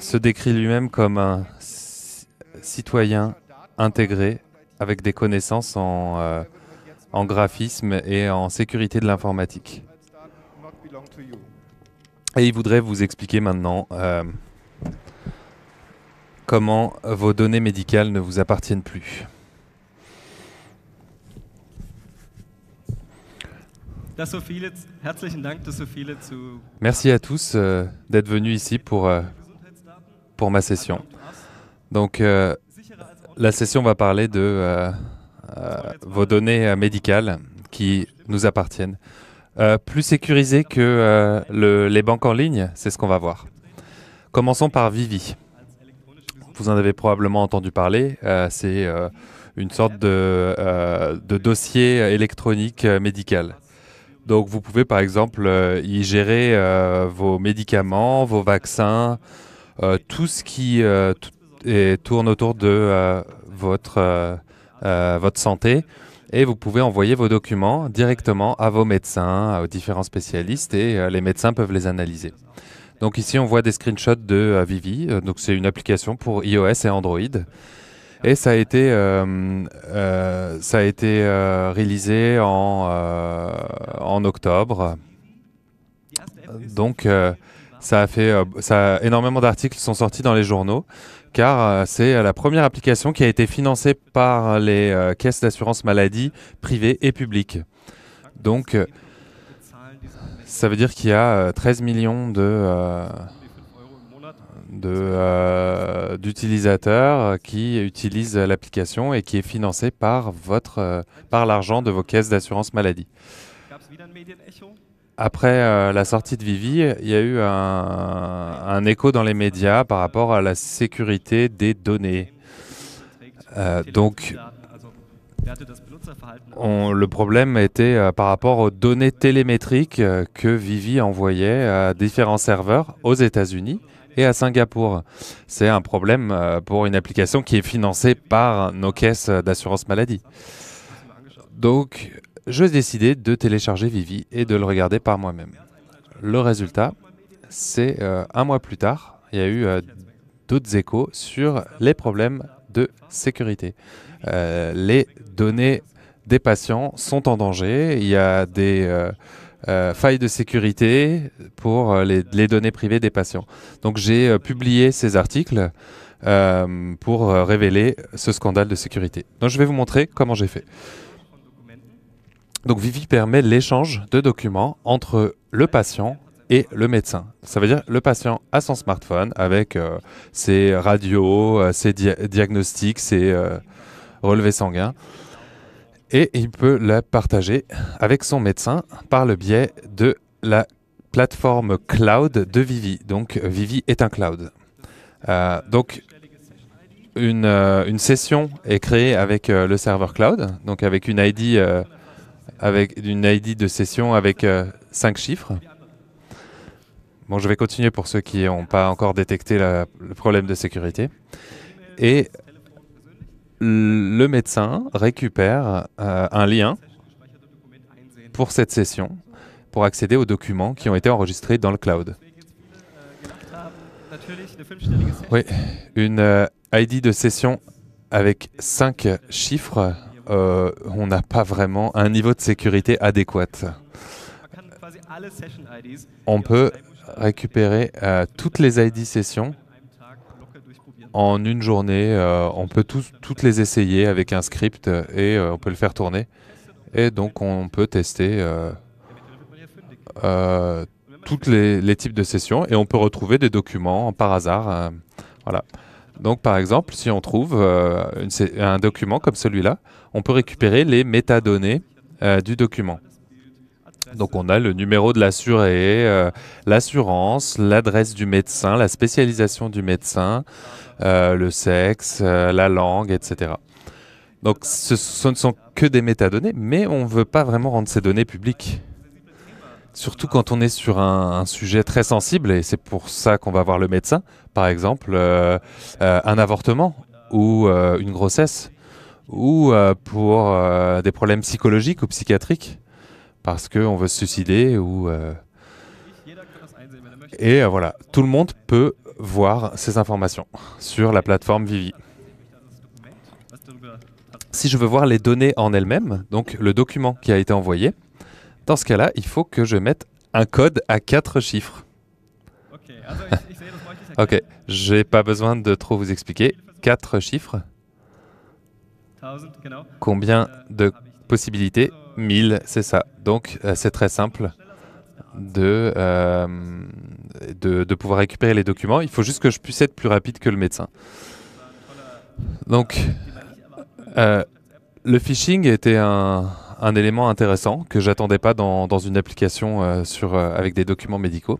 se décrit lui-même comme un citoyen intégré avec des connaissances euh, en, graphisme et en sécurité de l'informatique. Et il voudrait vous expliquer maintenant euh, comment vos données médicales ne vous appartiennent plus. Merci à tous euh, d'être venus ici pour, euh, pour ma session. Donc, euh, la session va parler de vos données médicales qui nous appartiennent. plus sécurisées que les banques en ligne, c'est ce qu'on va voir. Commençons par Vivi. Vous en avez probablement entendu parler. c'est une sorte de dossier électronique médical. Donc vous pouvez par exemple euh, y gérer euh, vos médicaments, vos vaccins, euh, tout ce qui tourne autour de votre, votre santé. Et vous pouvez envoyer vos documents directement à vos médecins, aux différents spécialistes, et les médecins peuvent les analyser. Donc ici on voit des screenshots de Vivi, donc c'est une application pour iOS et Android. Et ça a été, euh, euh, ça a été euh, réalisé en, en octobre. Donc, ça a fait, ça énormément d'articles sont sortis dans les journaux, car c'est la première application qui a été financée par les caisses d'assurance maladie privées et publiques. Donc, ça veut dire qu'il y a 13 millions de... Euh, d'utilisateurs qui utilisent l'application et qui est financée par, votre, euh, par l'argent de vos caisses d'assurance maladie. Après euh, la sortie de Vivi, il y a eu un, écho dans les médias par rapport à la sécurité des données. donc, le problème était par rapport aux données télémétriques que Vivi envoyait à différents serveurs aux États-Unis et à Singapour. C'est un problème euh, pour une application qui est financée par nos caisses d'assurance maladie. Donc, je décidé de télécharger Vivi et de le regarder par moi-même. Le résultat, c'est euh, un mois plus tard, il y a eu euh, d'autres échos sur les problèmes de sécurité. les données des patients sont en danger. Il y a des euh, faille de sécurité pour euh, les, données privées des patients. Donc j'ai euh, publié ces articles pour révéler ce scandale de sécurité. Donc je vais vous montrer comment j'ai fait. Donc Vivi permet l'échange de documents entre le patient et le médecin. Ça veut dire le patient a son smartphone avec ses radios, ses diagnostics, ses relevés sanguins et il peut la partager avec son médecin par le biais de la plateforme cloud de Vivi. Donc Vivi est un cloud. Euh, donc euh, une, session est créée avec euh, le serveur cloud, donc avec une ID, avec ID de session avec cinq chiffres. Bon, je vais continuer pour ceux qui n'ont pas encore détecté le problème de sécurité. Et le médecin récupère euh, un lien pour cette session, pour accéder aux documents qui ont été enregistrés dans le cloud. Oui, une euh, ID de session avec cinq chiffres, euh, on n'a pas vraiment un niveau de sécurité adéquat. On peut récupérer toutes les ID sessions en une journée. Euh, on peut toutes les essayer avec un script et euh, on peut le faire tourner. Et donc on peut tester euh, toutes tous les, types de sessions et on peut retrouver des documents par hasard. voilà. Donc par exemple, si on trouve un document comme celui-là, on peut récupérer les métadonnées du document. Donc on a le numéro de l'assuré, l'assurance, l'adresse du médecin, la spécialisation du médecin, euh, le sexe, euh, la langue, etc. Donc ce, ne sont que des métadonnées, mais on ne veut pas vraiment rendre ces données publiques. Surtout quand on est sur un, sujet très sensible, et c'est pour ça qu'on va voir le médecin, par exemple, euh, un avortement ou une grossesse, ou pour des problèmes psychologiques ou psychiatriques, parce qu'on veut se suicider ou... Et voilà, tout le monde peut voir ces informations sur la plateforme Vivi. Si je veux voir les données en elles-mêmes, donc le document qui a été envoyé, dans ce cas-là, il faut que je mette un code à quatre chiffres. ok, ah bah, j'ai pas besoin de trop vous expliquer. Quatre chiffres. Combien euh, de ah, possibilités 1000, c'est ça. Donc, euh, c'est très simple de, euh, de, pouvoir récupérer les documents. Il faut juste que je puisse être plus rapide que le médecin. Donc, euh, le phishing était un, élément intéressant que j'attendais pas dans, une application euh, sur, euh, avec des documents médicaux.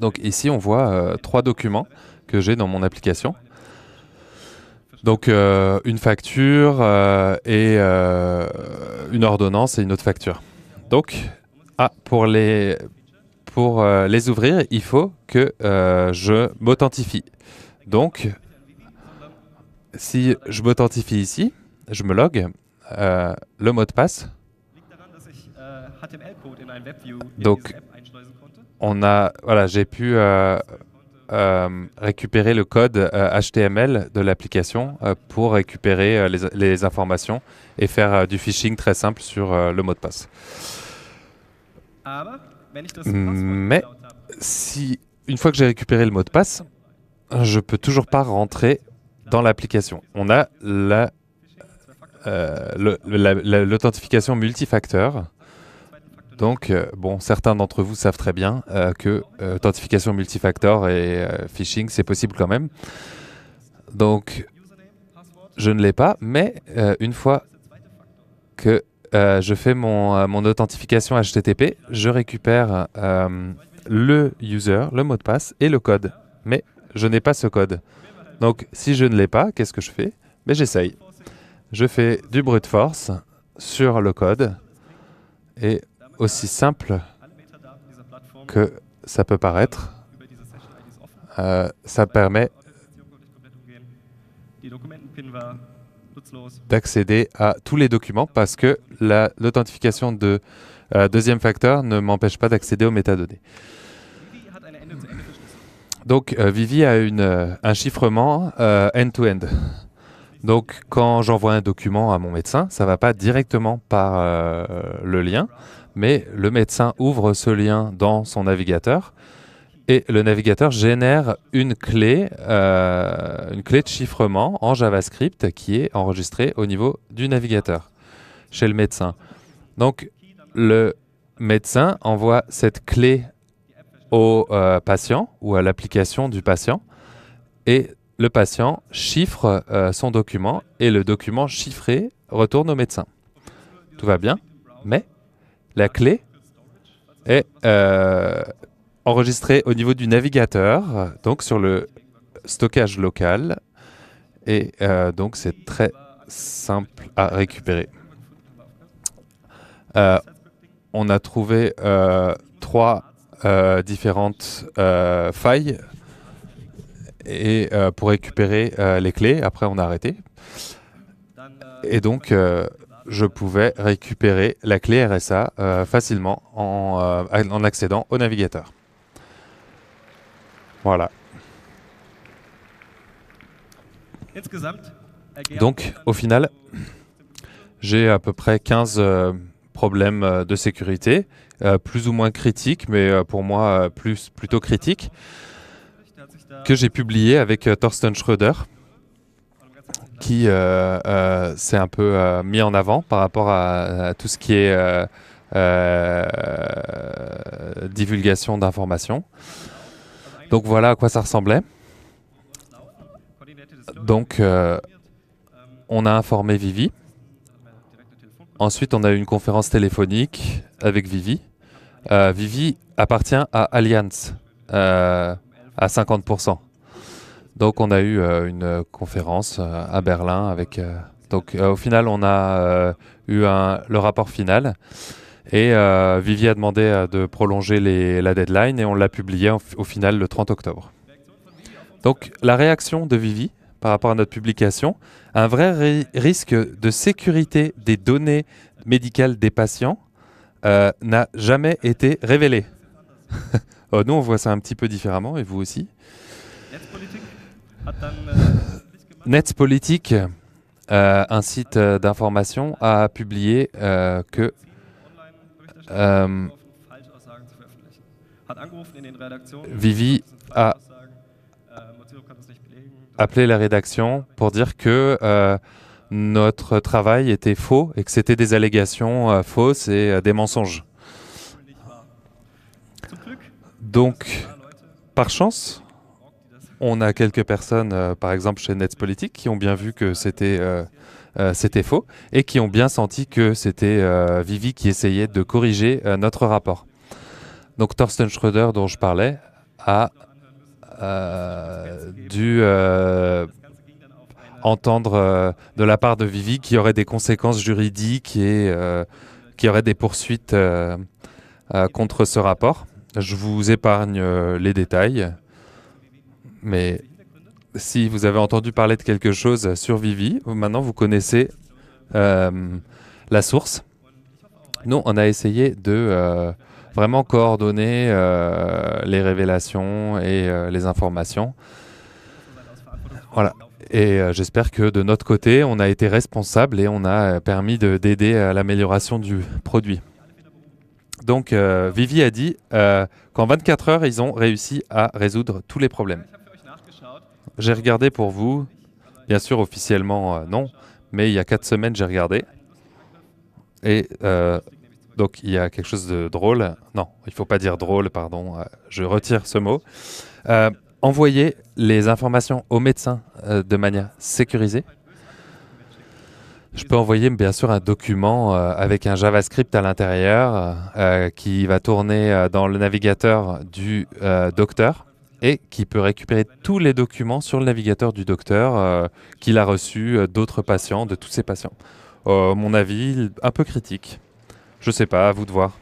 Donc ici, on voit trois documents que j'ai dans mon application. Donc une facture et une ordonnance et une autre facture. Donc, ah, pour les pour euh, les ouvrir, il faut que euh, je m'authentifie. Donc, si je m'authentifie ici, je me log, euh, le mot de passe. Donc, on a, voilà, j'ai pu récupérer le code HTML de l'application pour récupérer les, informations et faire du phishing très simple sur le mot de passe. Ah bah. Mm, mais si, une fois que j'ai récupéré le mot de passe, je peux toujours pas rentrer dans l'application. On a la, euh, l'authentification multifacteur. Donc, euh, bon, certains d'entre vous savent très bien euh, que authentification multifacteur et phishing, c'est possible quand même. Donc, je ne l'ai pas, mais une fois que euh, je fais mon, euh, mon, authentification HTTP, je récupère euh, le user, le mot de passe et le code. Mais je n'ai pas ce code. Donc si je ne l'ai pas, qu'est-ce que je fais Mais j'essaye. Je fais du brute force sur le code et aussi simple que ça peut paraître, ça permet d'accéder à tous les documents parce que l'authentification de euh, deuxième facteur ne m'empêche pas d'accéder aux métadonnées. Donc euh, Vivi a une, euh, un chiffrement end to -end. Donc quand j'envoie un document à mon médecin, ça ne va pas directement par le lien, mais le médecin ouvre ce lien dans son navigateur et le navigateur génère une clé, euh, une clé de chiffrement en JavaScript qui est enregistrée au niveau du navigateur chez le médecin. Donc le médecin envoie cette clé au euh, patient ou à l'application du patient et le patient chiffre euh, son document et le document chiffré retourne au médecin. Tout va bien, mais la clé est enregistré au niveau du navigateur, donc sur le stockage local. Et euh, donc c'est très simple à récupérer. Euh, on a trouvé euh, trois différentes failles et, pour récupérer les clés. Après, on a arrêté. Et donc, je pouvais récupérer la clé RSA facilement en accédant au navigateur. Voilà. Donc, au final, j'ai à peu près 15 euh, problèmes euh, de sécurité, euh, plus ou moins critiques, mais pour moi plus, plutôt critiques, que j'ai publié avec Thorsten Schröder, qui s'est un peu mis en avant par rapport à tout ce qui est divulgation d'informations. Donc voilà à quoi ça ressemblait. Donc euh, on a informé Vivi. Ensuite, on a eu une conférence téléphonique avec Vivi. Euh, Vivi appartient à Allianz euh, à 50%. Donc on a eu une conférence à Berlin avec... donc au final, on a eu le rapport final. Et euh, Vivi a demandé euh, de prolonger la deadline et on l'a publié au final le 30 octobre. Donc la réaction de Vivi par rapport à notre publication, un vrai risque de sécurité des données médicales des patients euh, n'a jamais été révélé. Oh, nous, on voit ça un petit peu différemment et vous aussi. Net un site d'information, a publié que Ähm, Vivi a appelé la rédaction pour dire que euh, notre travail était faux et que c'était des allégations euh, fausses et euh, des mensonges. Donc, par chance, on a quelques personnes, par exemple chez Nets Politique, qui ont bien vu que c'était euh, c'était faux, et qui ont bien senti que c'était euh, Vivi qui essayait de corriger euh, notre rapport. Donc Thorsten Schröder, dont je parlais, a dû entendre de la part de Vivi y aurait des conséquences juridiques et qu'il y aurait des poursuites contre ce rapport. Je vous épargne les détails, mais si vous avez entendu parler de quelque chose sur Vivi, maintenant vous connaissez euh, la source. Nous, on a essayé de euh, vraiment coordonner euh, les révélations et les informations. Voilà. Et j'espère que de notre côté, on a été responsable et on a permis d'aider à l'amélioration du produit. Donc, Vivi a dit qu'en 24 heures, ils ont réussi à résoudre tous les problèmes. J'ai regardé pour vous, bien sûr officiellement euh, non, mais il y a quatre semaines j'ai regardé. Et euh, donc il y a quelque chose de drôle. Non, il ne faut pas dire drôle, pardon, euh, je retire ce mot. envoyer les informations au médecin de manière sécurisée. Je peux envoyer bien sûr un document avec un JavaScript à l'intérieur qui va tourner dans le navigateur du docteur et qui peut récupérer tous les documents sur le navigateur du docteur euh, qu'il a reçu euh, d'autres patients, de tous ses patients. Euh, mon avis, un peu critique. Je sais pas, à vous de voir.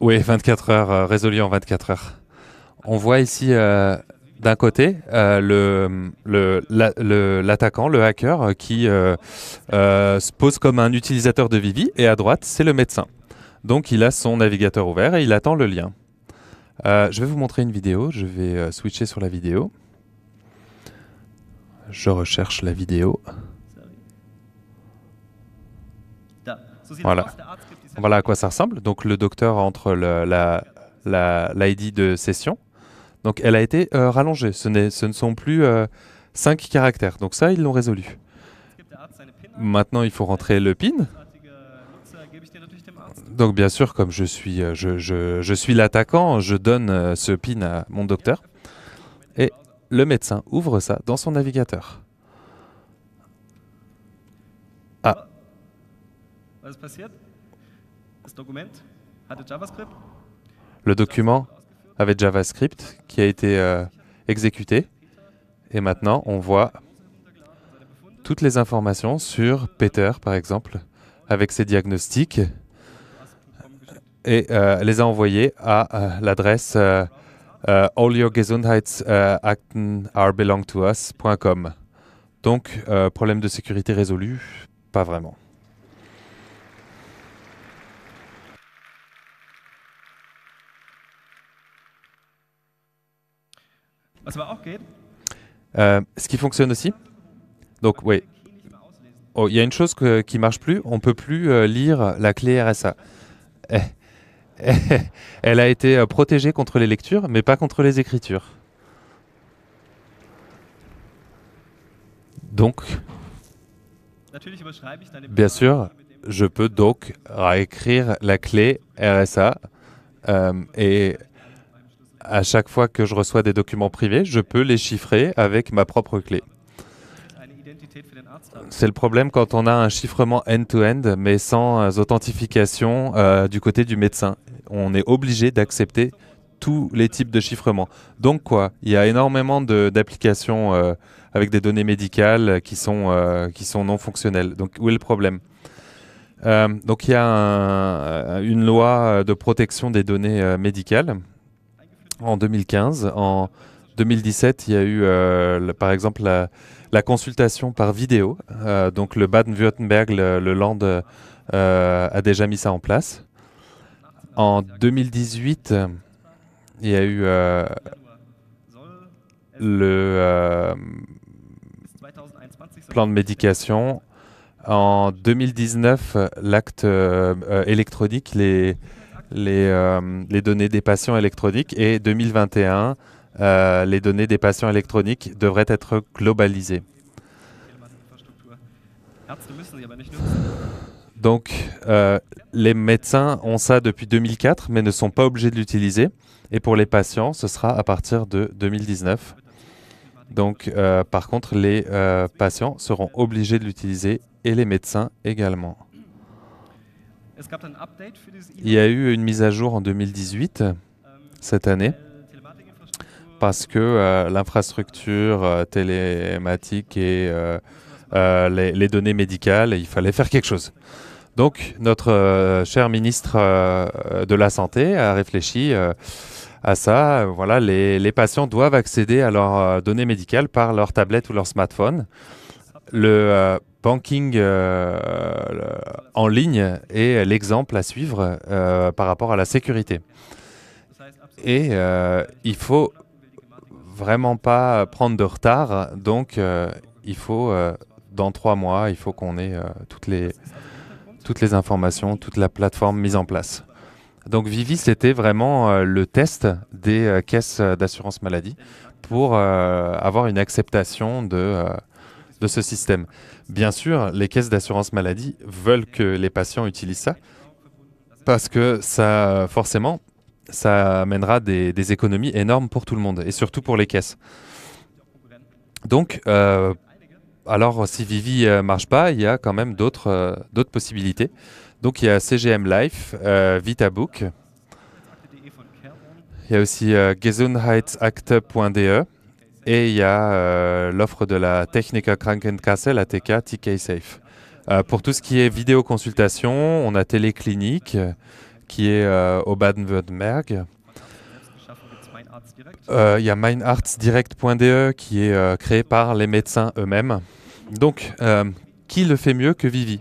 Oui, 24 heures, résolu en 24 heures. On voit ici d'un côté euh, l'attaquant, le, hacker, euh, qui euh, se pose comme un utilisateur de Vivi, et à droite, c'est le médecin. Donc il a son navigateur ouvert et il attend le lien. je vais vous montrer une vidéo, je vais switcher sur la vidéo. Je recherche la vidéo. Voilà. voilà à quoi ça ressemble. Donc le docteur entre la, la, l'ID de session donc elle a été euh, rallongée. Ce, ce, ne sont plus euh, cinq caractères. Donc ça, ils l'ont résolu. Maintenant, il faut rentrer le PIN. Donc bien sûr, comme je suis, euh, je, je suis l'attaquant, je donne ce PIN à mon docteur. Et le médecin ouvre ça dans son navigateur. Ah. Le document avec JavaScript qui a été euh, exécuté. Et maintenant, on voit toutes les informations sur Peter, par exemple, avec ses diagnostics, et euh, les a envoyés à euh, l'adresse all Donc, problème de sécurité résolu, pas vraiment. Euh, ce qui fonctionne aussi. Donc oui, oh, il y a une chose qui qui marche plus, on peut plus euh, lire la clé RSA. Elle a été euh, protégée contre les lectures, mais pas contre les écritures. Donc, bien sûr, je peux donc réécrire la clé RSA euh, et à chaque fois que je reçois des documents privés, je peux les chiffrer avec ma propre clé. C'est le problème quand on a un chiffrement end-to-end, mais sans euh, authentification euh, du côté du médecin. On est obligé d'accepter tous les types de chiffrement. Donc quoi, il y a énormément d'applications euh, avec des données médicales qui sont, qui sont non fonctionnelles. Donc où est le problème Donc il y a une loi de protection des données médicales en 2015. En 2017, il y a eu, euh, par exemple, la, consultation par vidéo. Euh, donc le Baden-Württemberg, le, Land, euh, a déjà mis ça en place. En 2018, il y a eu le plan de médication. En 2019, l'acte électronique, les, euh, les, données des patients électroniques et 2021, euh, les données des patients électroniques devraient être globalisées. Donc, euh, les médecins ont ça depuis 2004, mais ne sont pas obligés de l'utiliser. Et pour les patients, ce sera à partir de 2019. Donc, par contre, les patients seront obligés de l'utiliser et les médecins également. Il y a eu une mise à jour en 2018, cette année, parce que euh, l'infrastructure euh, télématique et euh, les, données médicales, il fallait faire quelque chose. Donc notre cher ministre de la Santé a réfléchi à ça. Voilà, les, les, patients doivent accéder à leurs données médicales par leur tablette ou leur smartphone. Le banking euh, en ligne est l'exemple à suivre euh, par rapport à la sécurité. Et il euh, il faut vraiment pas prendre de retard, donc il faut, dans trois mois, il faut qu'on ait toutes, les, toutes les informations, toute la plateforme mise en place. Donc Vivi, c'était vraiment le test des caisses d'assurance maladie pour avoir une acceptation de, de ce système. Bien sûr, les caisses d'assurance maladie veulent que les patients utilisent ça parce que ça, forcément, ça amènera des, économies énormes pour tout le monde et surtout pour les caisses. Donc, euh, alors si Vivi ne euh, marche pas, il y a quand même d'autres euh, possibilités. Donc il y a CGM Life, VitaBook. Il y a aussi gesundheitsakte.de. Et il y a euh, l'offre de la Technica Krankenkasse, la TK, TK Safe. Euh, pour tout ce qui est vidéoconsultation, on a Téléclinique qui est euh, au Baden-Württemberg. Il y a MindArtsDirect.de, qui est créé par les médecins eux-mêmes. Donc, qui le fait mieux que Vivi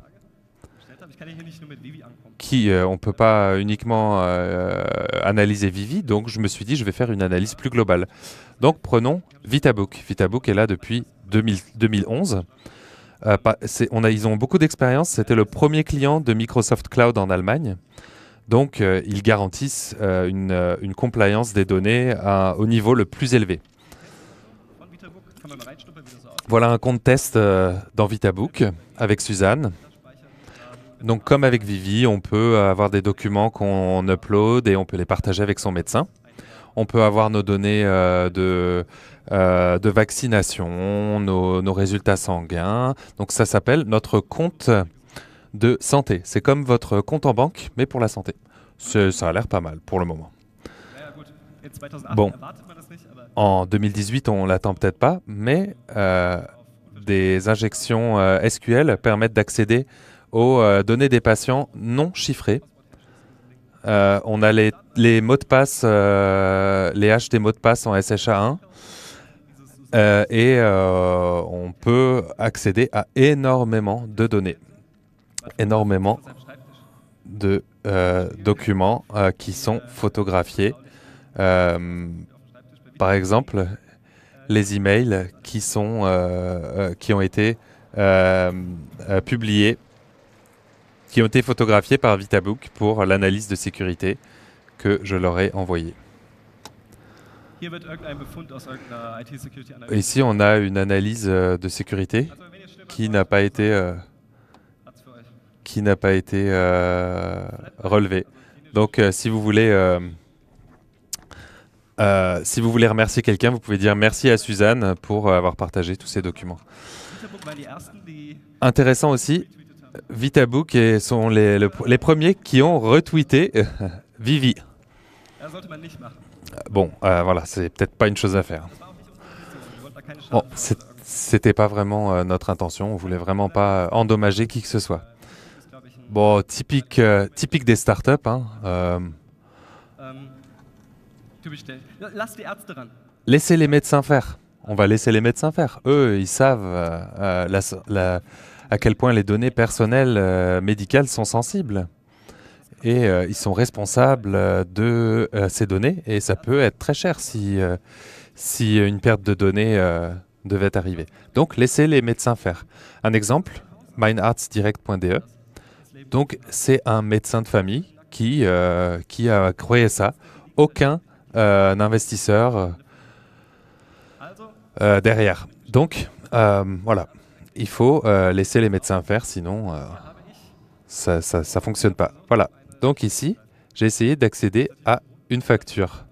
qui, on ne peut pas uniquement analyser Vivi, donc je me suis dit je vais faire une analyse plus globale. Donc prenons Vitabook. Vitabook est là depuis 2011. Euh, on a, ils ont beaucoup d'expérience. C'était le premier client de Microsoft Cloud en Allemagne. Donc, euh, ils garantissent euh, une, compliance des données au niveau le plus élevé. Voilà un compte test dans Vitabook avec Suzanne. Donc, comme avec Vivi, on peut avoir des documents qu'on upload et on peut les partager avec son médecin on peut avoir nos données euh, euh, de, vaccination, nos, résultats sanguins. Donc ça s'appelle notre compte de santé. C'est comme votre compte en banque, mais pour la santé. Ça a l'air pas mal pour le moment. Bon, en 2018, on l'attend peut-être pas, mais euh, des injections SQL permettent d'accéder aux données des patients non chiffrées euh, on a les, les, mots de passe, euh, les haches des mots de passe en SHA1. Euh, et on peut accéder à énormément de données, énormément de documents qui sont photographiés. par exemple, les emails qui, sont, qui ont été publiés qui ont été photographiés par Vitabook pour l'analyse de sécurité que je leur ai envoyée. Ici, on a une analyse euh, de sécurité euh, qui n'a pas été, qui n'a pas été relevée. Donc, euh, si vous voulez... si vous voulez remercier quelqu'un, vous pouvez dire merci à Suzanne pour avoir partagé tous ces documents. Intéressant aussi, Vitabook et sont les, les premiers qui ont retweeté euh, Vivi. Bon, euh, voilà, c'est peut-être pas une chose à faire. Bon, c'était pas vraiment euh, notre intention. On voulait vraiment pas euh, endommager qui que ce soit. Bon, typique, typique des startups. Hein, Laissez les médecins faire. On va laisser les médecins faire. Eux, ils savent la, la à quel point les données personnelles euh, médicales sont sensibles. Et euh, ils sont responsables euh, de ces données et ça peut être très cher si, si une perte de données devait arriver. Donc laissez les médecins faire. Un exemple, mineartsdirect.de. Donc c'est un médecin de famille qui, qui a créé ça. Aucun investisseur derrière. Donc voilà, il faut euh, laisser les médecins faire, sinon euh, ça, ne fonctionne pas. Voilà. Donc ici, j'ai essayé d'accéder à une facture.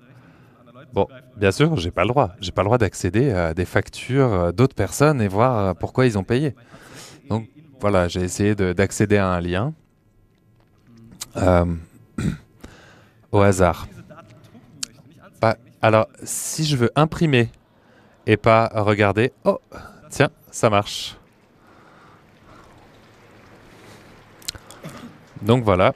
Bon, bien sûr, j'ai pas le droit. J'ai pas le droit d'accéder à des factures euh, d'autres personnes et voir pourquoi ils ont payé. Donc voilà, j'ai essayé d'accéder à un lien au hasard. alors, si je veux imprimer et pas regarder, oh, tiens, ça marche. Donc voilà.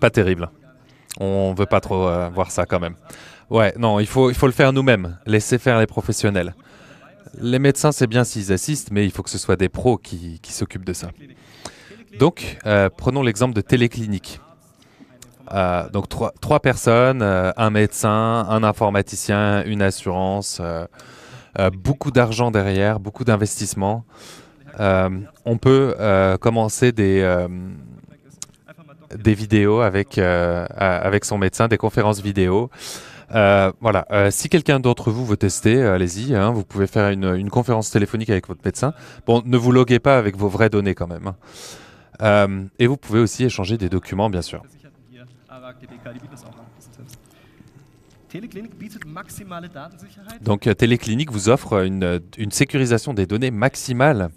Pas terrible. On veut pas trop euh, voir ça quand même. Ouais, non, il faut, il faut le faire nous-mêmes, laisser faire les professionnels. Les médecins, c'est bien s'ils assistent, mais il faut que ce soit des pros qui, s'occupent de ça. Donc, euh, prenons l'exemple de téléclinique. Euh, donc trois, personnes, euh, un médecin, un informaticien, une assurance, euh, beaucoup d'argent derrière, beaucoup d'investissement. on peut commencer des, des vidéos avec, avec son médecin, des conférences vidéo. voilà. si quelqu'un d'entre vous veut tester, allez-y. Hein. vous pouvez faire une, une, conférence téléphonique avec votre médecin. Bon, ne vous loguez pas avec vos vraies données quand même. Hein. et vous pouvez aussi échanger des documents, bien sûr. Donc euh, Téléclinique vous offre euh, une, sécurisation des données maximale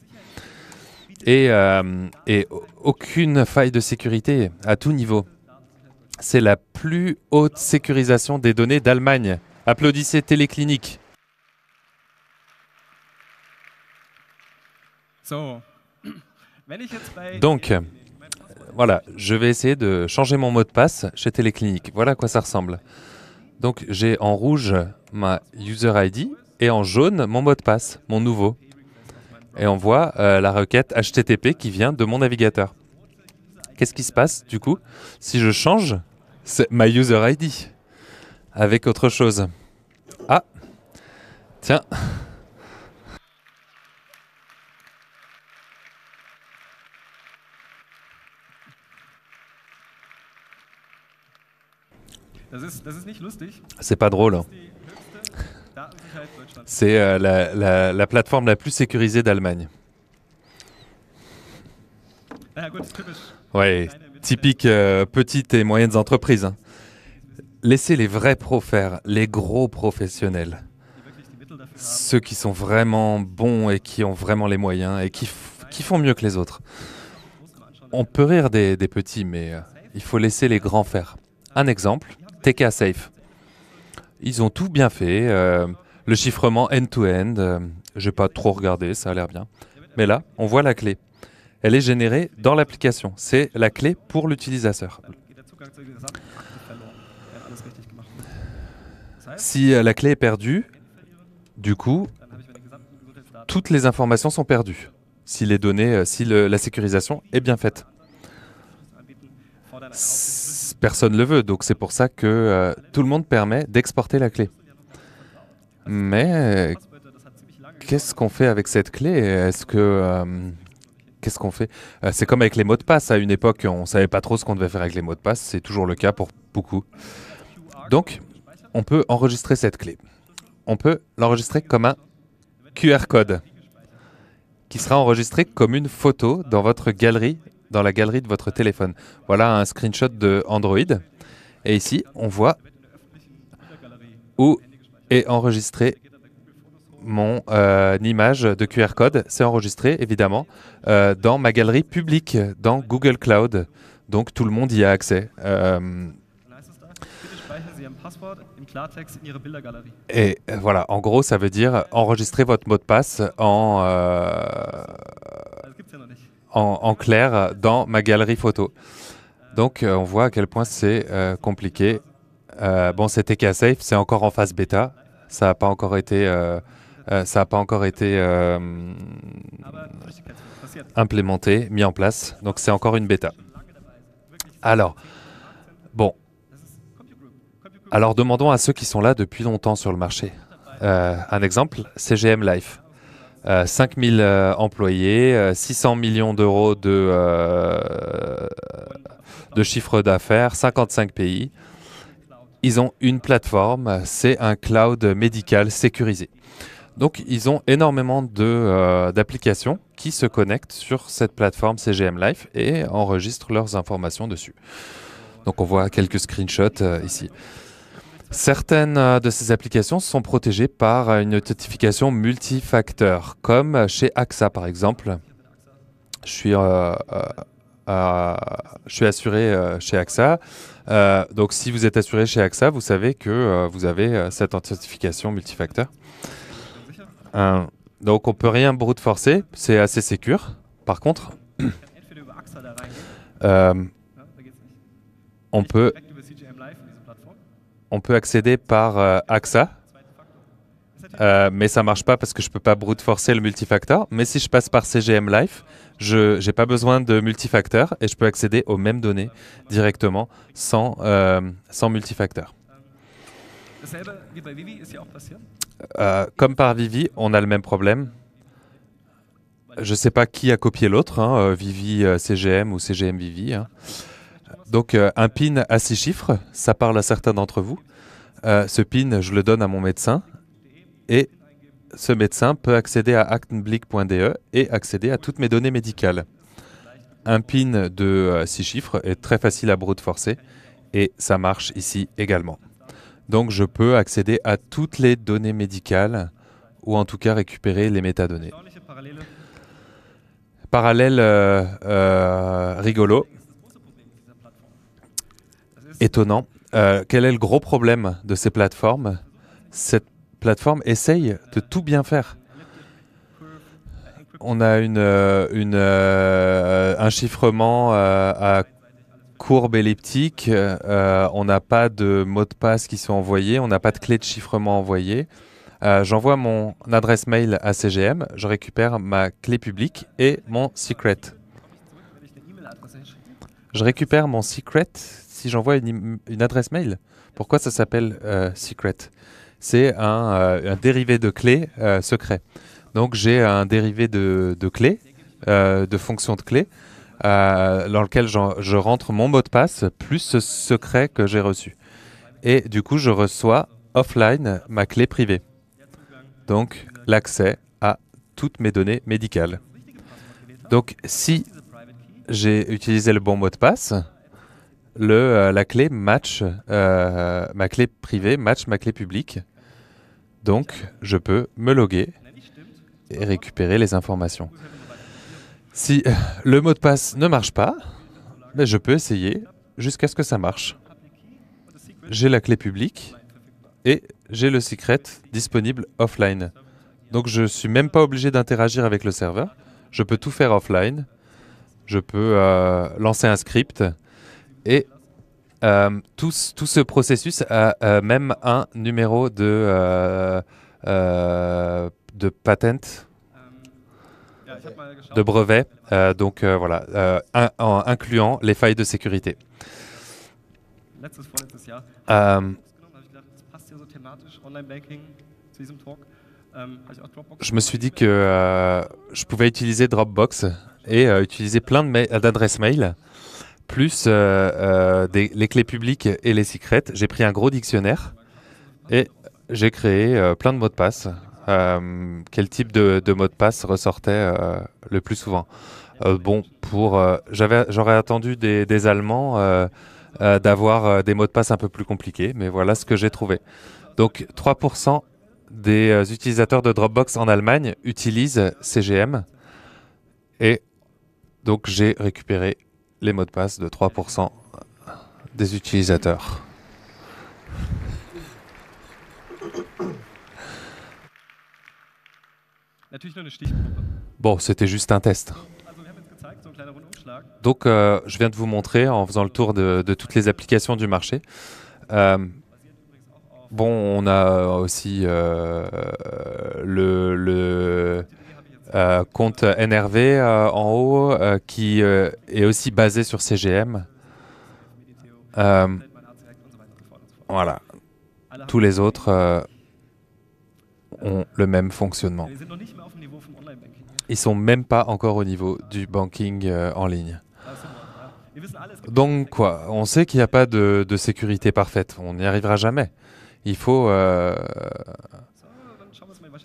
et, euh, et aucune faille de sécurité à tout niveau. C'est la plus haute sécurisation des données d'Allemagne. Applaudissez Téléclinique. Donc, voilà, je vais essayer de changer mon mot de passe chez Téléclinique. Voilà à quoi ça ressemble. Donc j'ai en rouge ma user ID et en jaune mon mot de passe, mon nouveau. Et on voit euh, la requête HTTP qui vient de mon navigateur. Qu'est-ce qui se passe du coup si je change ma user ID avec autre chose Ah, tiens, C'est pas drôle. Hein. C'est euh, la, plateforme la plus sécurisée d'Allemagne. Oui, typique euh, petites et moyennes entreprises. Hein. Laissez les vrais pros faire, les gros professionnels, ceux qui sont vraiment bons et qui ont vraiment les moyens et qui, font mieux que les autres. On peut rire des, petits, mais euh, il faut laisser les grands faire. Un ah. exemple, TK Safe. Ils ont tout bien fait. Euh, le chiffrement end-to-end, je euh, j'ai pas trop regardé, ça a l'air bien. Mais là, on voit la clé. Elle est générée dans l'application. C'est la clé pour l'utilisateur. Si euh, la clé est perdue, du coup, toutes les informations sont perdues. Si les données, si la sécurisation est bien faite personne ne le veut. Donc c'est pour ça que euh, tout le monde permet d'exporter la clé. Mais qu'est-ce qu'on fait avec cette clé Est-ce que euh, qu'est-ce qu'on fait euh, C'est comme avec les mots de passe. À une époque, on ne savait pas trop ce qu'on devait faire avec les mots de passe. C'est toujours le cas pour beaucoup. Donc, on peut enregistrer cette clé. On peut l'enregistrer comme un QR code qui sera enregistré comme une photo dans votre galerie dans la galerie de votre téléphone. Voilà un screenshot de Android. Et ici, on voit où est enregistré mon euh, image de QR code. C'est enregistré, évidemment, euh, dans ma galerie publique, dans Google Cloud. Donc tout le monde y a accès. Euh. et voilà, en gros, ça veut dire enregistrer votre mot de passe en en, clair dans ma galerie photo. Donc euh, on voit à quel point c'est euh, compliqué. Euh, bon, c'était K-Safe, c'est encore en phase bêta. Ça n'a pas encore été, ça a pas encore été implémenté, mis en place. Donc c'est encore une bêta. Alors, bon. Alors demandons à ceux qui sont là depuis longtemps sur le marché. un exemple, CGM Life. 5000 euh, euh, employés, 600 euh, millions d'euros de, de chiffre d'affaires, 55 pays. Ils ont une plateforme, c'est un cloud médical sécurisé. Donc ils ont énormément d'applications qui se connectent sur cette plateforme CGM Life et enregistrent leurs informations dessus. Donc on voit quelques screenshots ici. Certaines euh, de ces applications sont protégées par euh, une authentification multifacteur, comme euh, chez AXA par exemple. Je suis, assuré chez AXA. donc si vous êtes assuré chez AXA, vous savez que vous avez cette authentification multifacteur. donc on peut rien brute forcer, c'est assez sécur. Par contre, on peut on peut accéder par AXA, euh, euh, mais ça marche pas parce que je peux pas brute forcer le multifacteur. Mais si je passe par CGM Life, je n'ai pas besoin de multifacteur et je peux accéder aux mêmes données directement sans, euh, sans multifacteur. comme par Vivi, on a le même problème. Je ne sais pas qui a copié l'autre, hein, Vivi CGM ou CGM Vivi. Hein. Donc euh, un PIN à six chiffres, ça parle à certains d'entre vous. Euh, ce PIN, je le donne à mon médecin et ce médecin peut accéder à actenblick.de et accéder à toutes mes données médicales. Un PIN de euh, six chiffres est très facile à brute-forcer et ça marche ici également. Donc je peux accéder à toutes les données médicales ou en tout cas récupérer les métadonnées. Parallèle rigolo, étonnant. Euh, quel est le gros problème de ces plateformes Cette plateforme essaye de tout bien faire. On a une, euh, euh, un chiffrement à courbe elliptique, on n'a pas de mots de passe qui sont envoyés, on n'a pas de clé de chiffrement envoyée. j'envoie mon adresse mail à CGM, je récupère ma clé publique et mon secret. Je récupère mon secret, si j'envoie une, adresse mail, pourquoi ça s'appelle euh, secret C'est euh, un, dérivé de clé euh, secret. Donc j'ai un dérivé de, de clé, de fonction de clé, dans lequel je rentre mon mot de passe plus ce secret que j'ai reçu. Et du coup, je reçois offline ma clé privée. Donc l'accès à toutes mes données médicales. Donc si j'ai utilisé le bon mot de passe, euh, la clé match euh, ma clé privée, match ma clé publique. Donc, je peux me loguer et récupérer les informations. Si euh, le mot de passe ne marche pas, mais je peux essayer jusqu'à ce que ça marche. J'ai la clé publique et j'ai le secret disponible offline. Donc je ne suis même pas obligé d'interagir avec le serveur. Je peux tout faire offline. Je peux lancer un script et euh, tout, ce processus a euh, même un numéro de, euh, de patent, de brevet, donc voilà, en incluant les failles de sécurité. je me suis dit que je pouvais utiliser Dropbox et utiliser plein d'adresses mail plus euh, euh, les clés publiques et les secrets. J'ai pris un gros dictionnaire et j'ai créé euh, plein de mots de passe. quel type de, mots de passe ressortait le plus souvent Bon, pour j'aurais attendu des, Allemands. d'avoir des mots de passe un peu plus compliqués, mais voilà ce que j'ai trouvé. Donc 3% des utilisateurs de Dropbox en Allemagne utilisent CGM et donc j'ai récupéré les mots de passe de 3% des utilisateurs. Bon, c'était juste un test. Donc, euh, je viens de vous montrer en faisant le tour de, toutes les applications du marché. Euh, bon, on a aussi euh, le, euh, compte NRV euh, en haut, euh, qui est aussi basé sur CGM. voilà. Tous les autres ont le même fonctionnement. Ils sont même pas encore au niveau du banking en ligne. Donc quoi, on sait qu'il n'y a pas de, de, sécurité parfaite. On n'y arrivera jamais. Il faut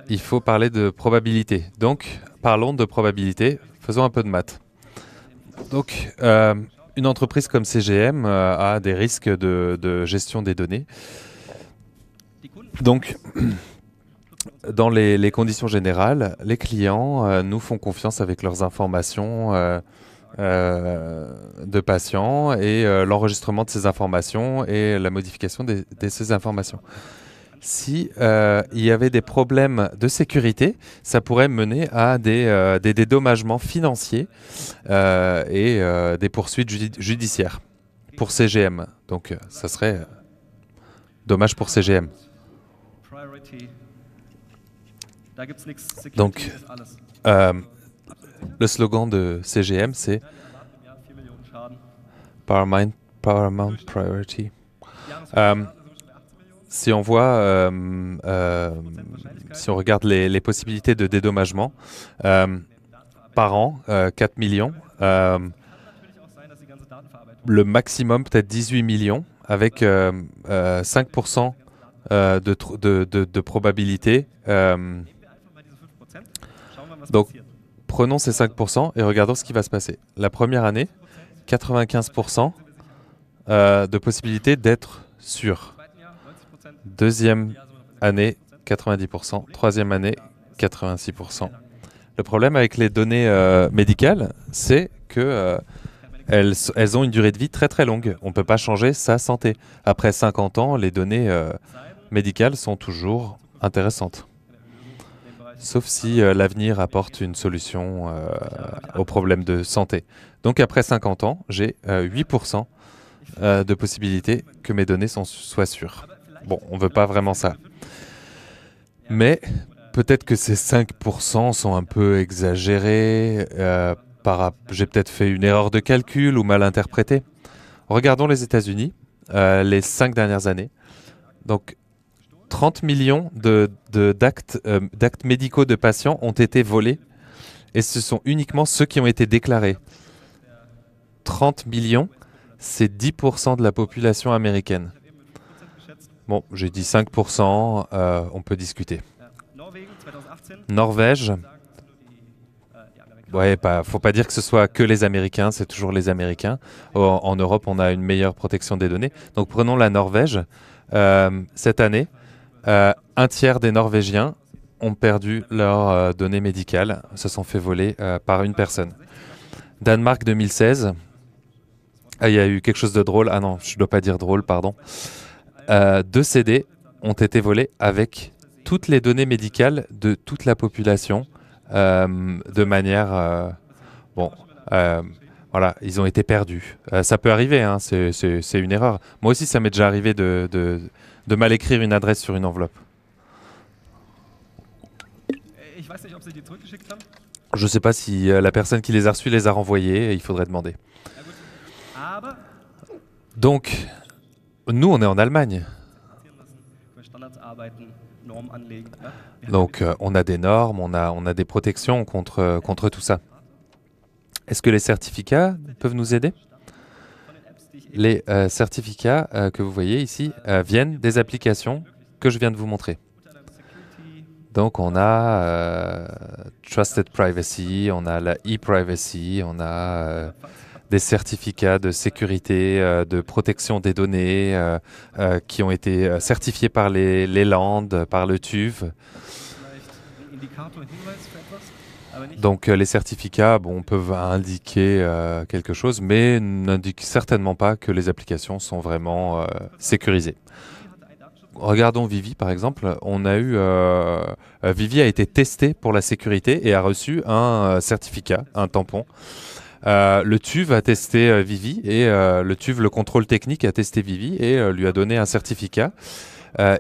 il faut parler de probabilité. Donc, parlons de probabilité. Faisons un peu de maths. Donc, euh, une entreprise comme CGM euh, a des risques de, gestion des données. Donc, dans les, conditions générales, les clients euh, nous font confiance avec leurs informations de patients et l'enregistrement de ces informations et la modification de ces informations si euh, il y avait des problèmes de sécurité, ça pourrait mener à des, euh, dédommagements financiers euh, et des poursuites judiciaires pour CGM. Donc ça serait dommage pour CGM. Donc le slogan de CGM c'est Paramount, Priority. Si on voit, euh, euh, si on regarde les, possibilités de dédommagement euh, par an, 4 millions, le maximum peut-être 18 millions, avec 5% de, de, de, de, probabilité. donc, prenons ces 5% et regardons ce qui va se passer. La première année, 95% de possibilité d'être sûr. Deuxième année, 90%. Troisième année, 86%. Le problème avec les données euh, médicales, c'est qu'elles euh, ont une durée de vie très très longue. On ne peut pas changer sa santé. Après 50 ans, les données euh, médicales sont toujours intéressantes. Sauf si l'avenir apporte une solution aux problèmes de santé. Donc après 50 ans, j'ai 8% de possibilités que mes données soient sûres. Bon, on ne veut pas vraiment ça. Mais peut-être que ces 5% sont un peu exagérés. Euh, j'ai peut-être fait une erreur de calcul ou mal interprété. Regardons les États-Unis, euh, les cinq dernières années. Donc, 30 millions d'actes euh, de, médicaux de patients ont été volés et ce sont uniquement ceux qui ont été déclarés. 30 millions, c'est 10% de la population américaine. Bon, j'ai dit 5%, euh, on peut discuter. Norvège, Ouais, pas, faut pas dire que ce soit que les Américains, c'est toujours les Américains. En, Europe, on a une meilleure protection des données. Donc prenons la Norvège. Euh, cette année, euh, un tiers des Norvégiens ont perdu leurs données médicales, se sont fait voler par une personne. Danemark 2016, ah, il y a eu quelque chose de drôle. Ah non, je ne dois pas dire drôle, pardon. Euh, deux CD ont été volés avec toutes les données médicales de toute la population euh, de manière... Euh, bon, voilà, ils ont été perdus. ça peut arriver, hein, c'est une erreur. Moi aussi, ça m'est déjà arrivé de, de mal écrire une adresse sur une enveloppe. Eh, je ne sais pas si la personne qui les a reçus les a renvoyés, il faudrait demander. Ah, bah. Donc, nous, on est en Allemagne. Donc euh, on a des normes, on a, on a des protections contre, contre tout ça. Est-ce que les certificats peuvent nous aider Les euh, certificats euh, que vous voyez ici viennent des applications que je viens de vous montrer. Donc on a Trusted Privacy, on a la e-privacy, on a des certificats de sécurité, euh, de protection des données euh, euh, qui ont été certifiés par les, Landes, par le TUV. Donc les certificats bon, peuvent indiquer quelque chose, mais n'indiquent certainement pas que les applications sont vraiment sécurisées regardons Vivi par exemple, on a eu Vivi a été testé pour la sécurité et a reçu un certificat, un tampon. Euh, le TUV a testé euh, Vivi et euh, le TUV, le contrôle technique, a testé Vivi et lui a donné un certificat.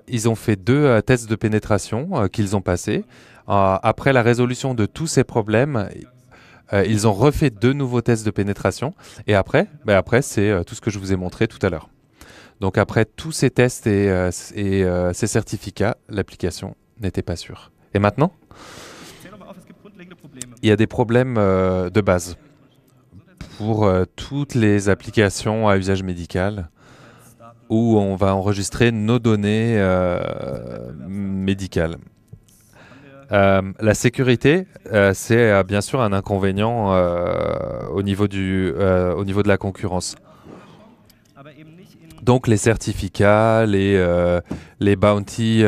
ils ont fait deux tests de pénétration qu'ils ont passés. après la résolution de tous ces problèmes, ils ont refait deux nouveaux tests de pénétration. Et après, ben après c'est tout ce que je vous ai montré tout à l'heure. Donc après tous ces tests et, ces certificats, l'application n'était pas sûre. Et maintenant Il y a des problèmes de base pour euh, toutes les applications à usage médical où on va enregistrer nos données euh, médicales. Euh, la sécurité, c'est bien sûr un inconvénient au, niveau du, au niveau de la concurrence. Donc les certificats, les, les bounties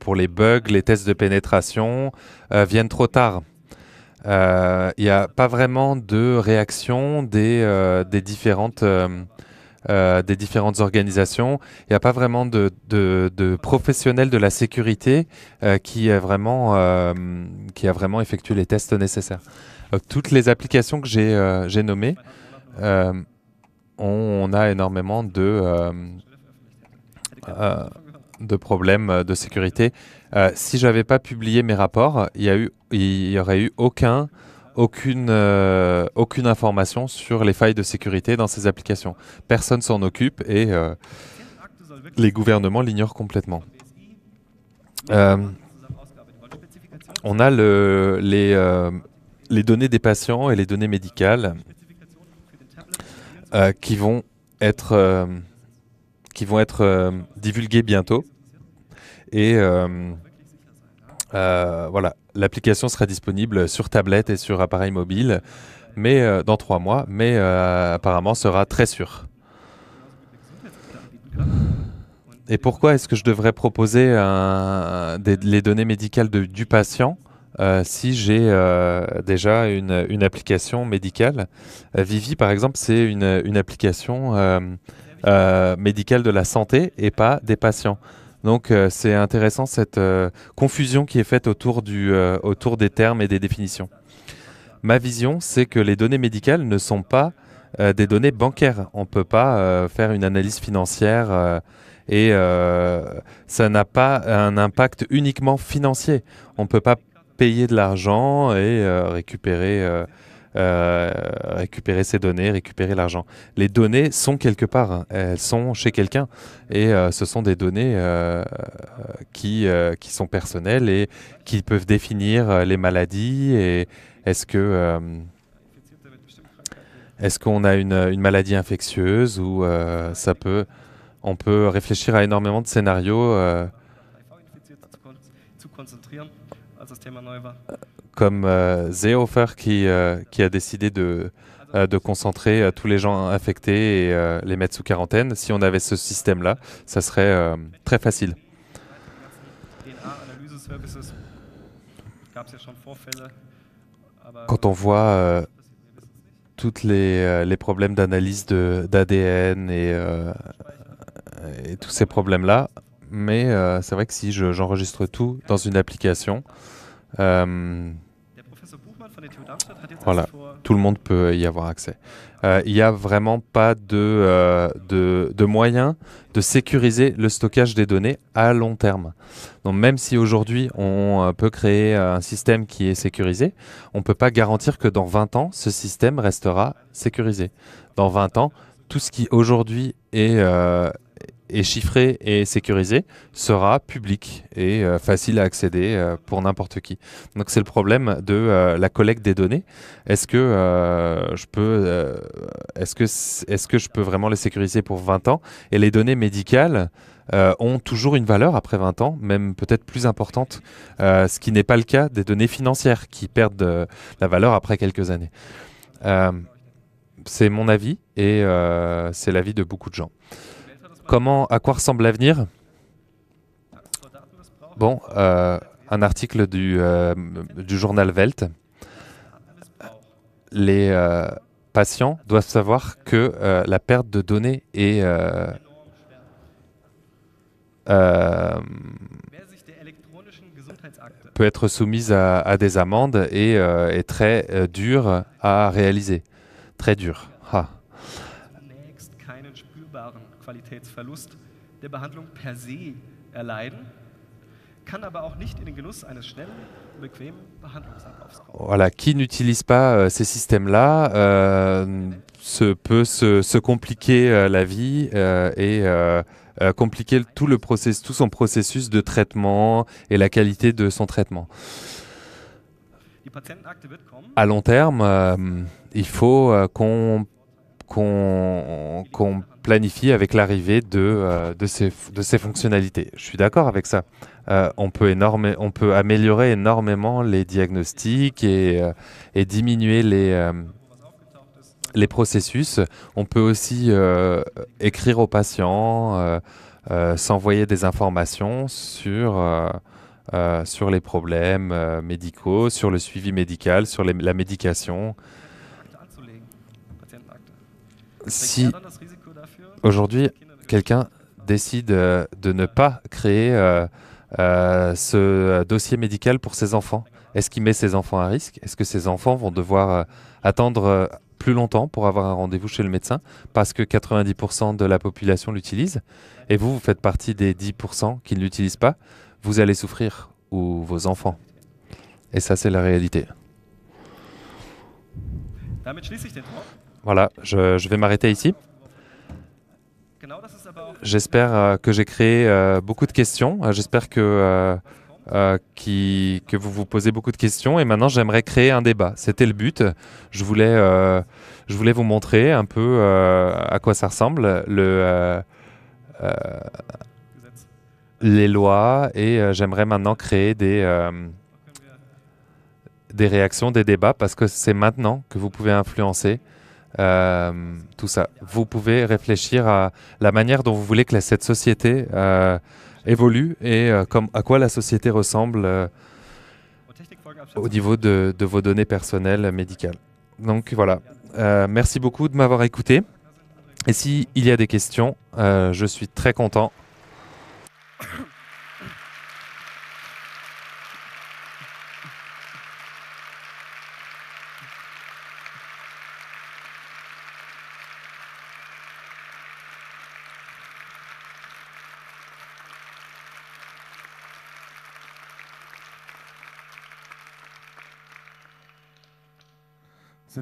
pour les bugs, les tests de pénétration viennent trop tard. Euh, il n'y a pas vraiment de réaction des, euh, des différentes... Euh, des différentes organisations. Il n'y a pas vraiment de, de, de, professionnels de la sécurité qui, vraiment, qui a vraiment effectué les tests nécessaires. toutes les applications que j'ai nommées, on, a énormément de de problèmes euh, de sécurité. Euh, si j'avais pas publié mes rapports, il y, y aurait eu aucun, aucune, euh, aucune information sur les failles de sécurité dans ces applications. Personne s'en occupe et euh, les gouvernements l'ignorent complètement. on a les données des patients et les données médicales qui vont être qui vont être euh, divulgués bientôt. Et euh, euh, voilà, l'application sera disponible sur tablette et sur appareil mobile mais, dans trois mois, mais apparemment sera très sûr. Et pourquoi est-ce que je devrais proposer les données médicales du patient si j'ai déjà une, application médicale Vivi, par exemple, c'est une, application euh, euh, de la santé et pas des patients. Donc euh, c'est intéressant cette euh, confusion qui est faite autour, du, euh, autour des termes et des définitions. Ma vision, c'est que les données médicales ne sont pas des données bancaires. On ne peut pas faire une analyse financière et ça n'a pas un impact uniquement financier. On ne peut pas payer de l'argent et récupérer euh, récupérer ces données, récupérer l'argent. Les données sont quelque part, hein. elles sont chez quelqu'un et euh, ce sont des données euh, qui, qui sont personnelles et qui peuvent définir les maladies et est-ce que... est-ce qu'on a une, une, maladie infectieuse ou ça peut, on peut réfléchir à énormément de scénarios comme euh, Zehofer qui, euh, qui a décidé de, euh, de concentrer tous les gens infectés et les mettre sous quarantaine. Si on avait ce système-là, ça serait très facile. Quand on voit tous les, problèmes d'analyse d'ADN et, tous ces problèmes-là. Mais c'est vrai que si j'enregistre tout dans une application, voilà, tout le monde peut y avoir accès. Euh, il n'y a vraiment pas de, euh, de, moyen de sécuriser le stockage des données à long terme. Donc même si aujourd'hui on euh, peut créer un système qui est sécurisé, on ne peut pas garantir que dans 20 ans, ce système restera sécurisé. Dans 20 ans, tout ce qui aujourd'hui est, est chiffré et sécurisé sera public et euh, facile à accéder euh, pour n'importe qui. Donc c'est le problème de euh, la collecte des données. Est-ce que je peux est-ce que est-ce que je peux vraiment les sécuriser pour 20 ans et les données médicales ont toujours une valeur après 20 ans, même peut-être plus importante, ce qui n'est pas le cas des données financières qui perdent la valeur après quelques années. c'est mon avis et c'est l'avis de beaucoup de gens. Comment, à quoi ressemble l'avenir Bon, euh, un article euh, du, journal Welt. Les euh, patients doivent savoir que la perte de données est peut être soumise à, des amendes et est très dure à réaliser, très dure. Qualitätsverlust der Behandlung per se erleiden, kann aber auch nicht in den Genuss eines schnellen bequemen Behandlungsablaufs kommen. Voilà, qui n'utilise pas euh, ces systèmes-là euh, se, peut se, se compliquer euh, la vie euh, et euh, euh, compliquer tout, le process, tout son processus de traitement et la qualité de son traitement. À long terme, il faut qu'on qu'on qu planifié avec l'arrivée de, euh, de, ces, de, ces, fonctionnalités. Je suis d'accord avec ça. Euh, on, peut énorme, on peut améliorer énormément les diagnostics et, euh, et diminuer les, les processus. On peut aussi écrire aux patients, s'envoyer des informations sur... sur les problèmes médicaux, sur le suivi médical, sur la médication si aujourd'hui, quelqu'un décide euh, de ne pas créer euh, euh, ce dossier médical pour ses enfants, est-ce qu'il met ses enfants à risque Est-ce que ses enfants vont devoir attendre plus longtemps pour avoir un rendez-vous chez le médecin parce que 90% de la population l'utilise et vous, vous faites partie des 10% qui ne l'utilisent pas, vous allez souffrir ou vos enfants. Et ça, c'est la réalité. Voilà, je, vais m'arrêter ici. J'espère euh, que j'ai créé euh, beaucoup de questions. Euh, j'espère que, qui, que vous vous posez beaucoup de questions. Et maintenant, j'aimerais créer un débat. C'était le but. Je voulais, je voulais vous montrer un peu à quoi ça ressemble. Le, les lois et j'aimerais maintenant créer des, des réactions, des débats, parce que c'est maintenant que vous pouvez influencer euh, tout ça. Vous pouvez réfléchir à la manière dont vous voulez que cette société euh, évolue et euh, comme, à quoi la société ressemble au niveau de, vos données personnelles médicales. Donc voilà, merci beaucoup de m'avoir écouté. Et s'il y a des questions, je suis très content.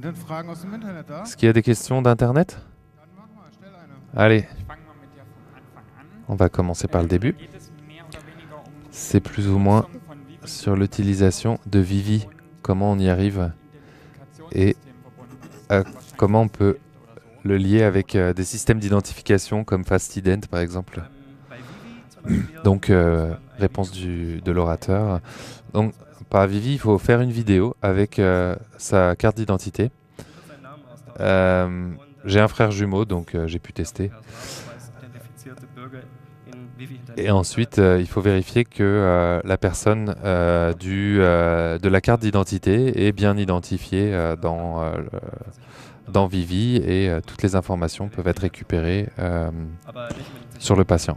Est-ce qu'il y a des questions d'Internet Allez. On va commencer par le äh, début. Um C'est plus ou moins sur l'utilisation de Vivi, comment on y arrive et euh, comment on peut le lier avec euh, des systèmes d'identification comme FastIdent par exemple. Donc, euh, réponse du, de l'orateur. Donc, par Vivi, il faut faire une vidéo avec euh, sa carte d'identité. Euh, j'ai un frère jumeau, donc j'ai pu tester. Et ensuite, il faut vérifier que la personne du, de la carte d'identité est bien identifiée dans, dans Vivi et toutes les informations peuvent être récupérées sur le patient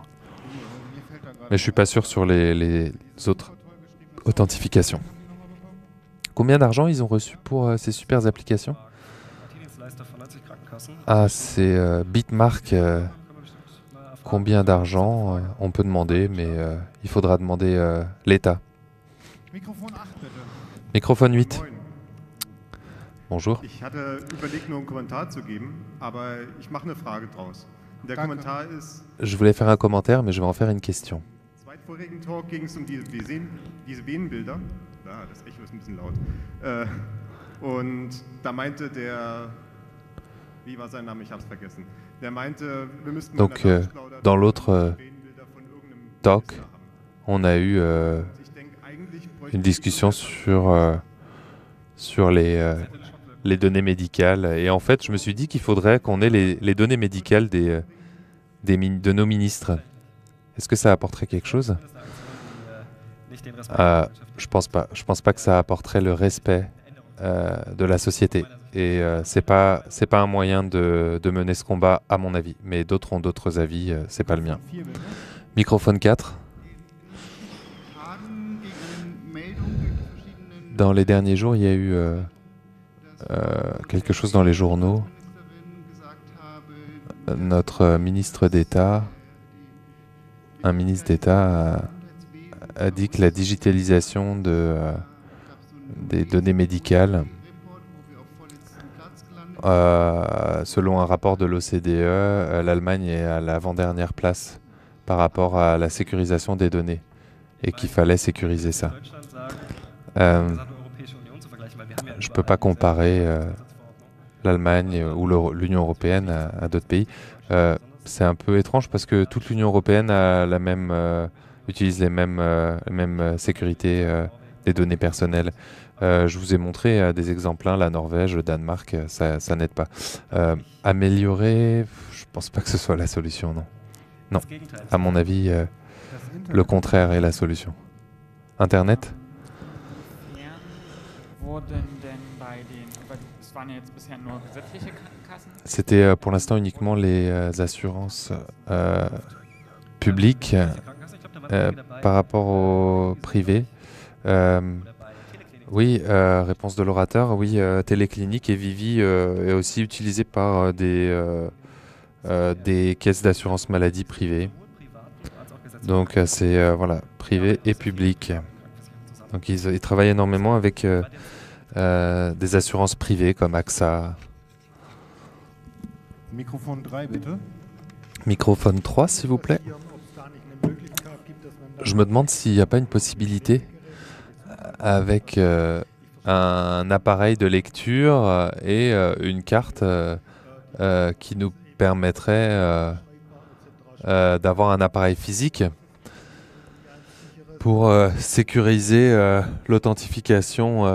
mais je suis pas sûr sur les, autres authentifications. Combien d'argent ils ont reçu pour euh, ces super applications Ah, c'est euh, Bitmark. Euh, combien d'argent On peut demander, mais il faudra demander l'État. Microphone 8. Bonjour. Je voulais faire un commentaire, mais je vais en faire une question vorigen Talk ging es um diese, diese Venenbilder. Da, das Echo ist ein bisschen laut. Äh, und da meinte der, wie war sein Name? Ich hab's vergessen. Der meinte, wir müssten Donc, euh, dans l'autre euh, talk, on a eu euh, une discussion sur, euh, sur les, euh, les données médicales. Et en fait, je me suis dit qu'il faudrait qu'on ait les, les, données médicales des, euh, des, de nos ministres. Est-ce que ça apporterait quelque chose ah, Je pense pas. Je pense pas que ça apporterait le respect euh, de la société. Et euh, c'est pas c'est pas un moyen de, de, mener ce combat à mon avis. Mais d'autres ont d'autres avis. Euh, c'est pas le mien. Microphone 4. Dans les derniers jours, il y a eu quelque chose dans les journaux. Notre ministre d'État un ministre d'État a, dit que la digitalisation euh, des données médicales, euh, selon un rapport de l'OCDE, euh, l'Allemagne est à l'avant-dernière place par rapport à la sécurisation des données et qu'il fallait sécuriser ça. je ne peux pas comparer l'Allemagne ou l'Union européenne à d'autres pays c'est un peu étrange parce que toute l'Union européenne a la même, euh, utilise les mêmes, euh, euh, sécurités des données personnelles. je vous ai montré des exemples, hein, la Norvège, le Danemark, ça, n'aide pas. améliorer, je ne pense pas que ce soit la solution, non. Non, à mon avis, le contraire est la solution. Internet c'était euh, pour l'instant uniquement les euh, assurances euh, publiques par rapport aux privés. oui, réponse de l'orateur, oui, téléclinique et Vivi est aussi utilisé par des, des caisses d'assurance maladie privées. Donc c'est voilà, privé et public. Donc ils, ils travaillent énormément avec des assurances privées comme AXA, Microphone 3, s'il vous plaît. Je me demande s'il n'y a pas une possibilité euh, avec euh, un appareil de lecture euh, et une carte qui nous permettrait d'avoir un appareil physique pour sécuriser l'authentification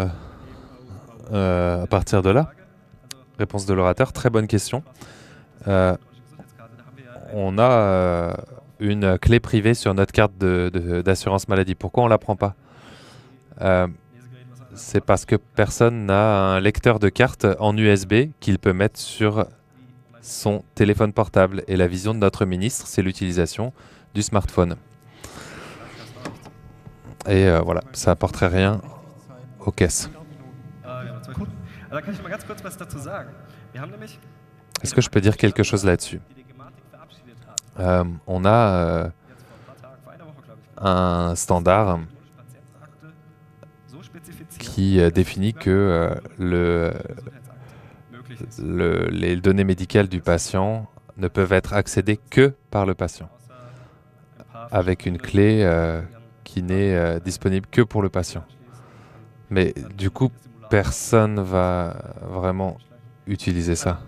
à partir de là. Réponse de l'orateur, très bonne question. Euh, on a euh, une clé privée sur notre carte d'assurance maladie. Pourquoi on ne la prend pas euh, C'est parce que personne n'a un lecteur de carte en USB qu'il peut mettre sur son téléphone portable. Et la vision de notre ministre, c'est l'utilisation du smartphone. Et voilà, ça apporterait rien aux caisses. Est-ce que je peux dire quelque chose là-dessus euh, On a euh, un standard qui euh, définit que le, les données médicales du patient ne peuvent être accédées que par le patient, avec une clé qui n'est disponible que pour le patient. Mais du coup, personne va vraiment utiliser ça.